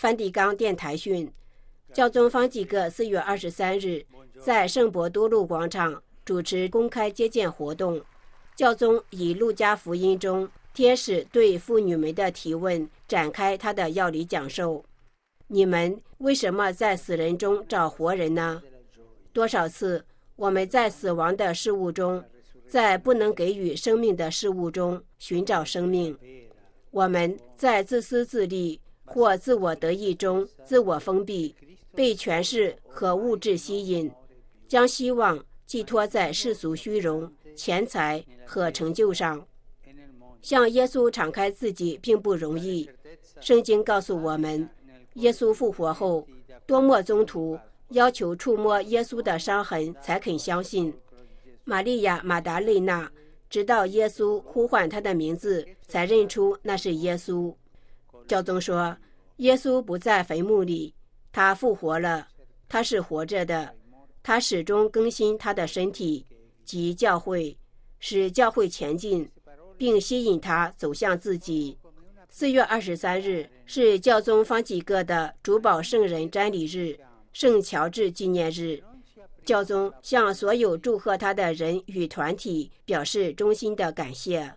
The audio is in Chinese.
梵蒂冈电台讯，教宗方济各四月二十三日在圣伯多禄广场主持公开接见活动。教宗以《路加福音》中天使对妇女们的提问展开他的要理讲授：“你们为什么在死人中找活人呢？多少次我们在死亡的事物中，在不能给予生命的事物中寻找生命？我们在自私自利。”或自我得意中自我封闭，被权势和物质吸引，将希望寄托在世俗虚荣、钱财和成就上，向耶稣敞开自己并不容易。圣经告诉我们，耶稣复活后，多莫宗徒要求触摸耶稣的伤痕才肯相信；玛利亚马达丽娜直到耶稣呼唤她的名字才认出那是耶稣。教宗说。耶稣不在坟墓里，他复活了，他是活着的，他始终更新他的身体及教会，使教会前进，并吸引他走向自己。四月二十三日是教宗方济各的主保圣人瞻礼日，圣乔治纪念日，教宗向所有祝贺他的人与团体表示衷心的感谢。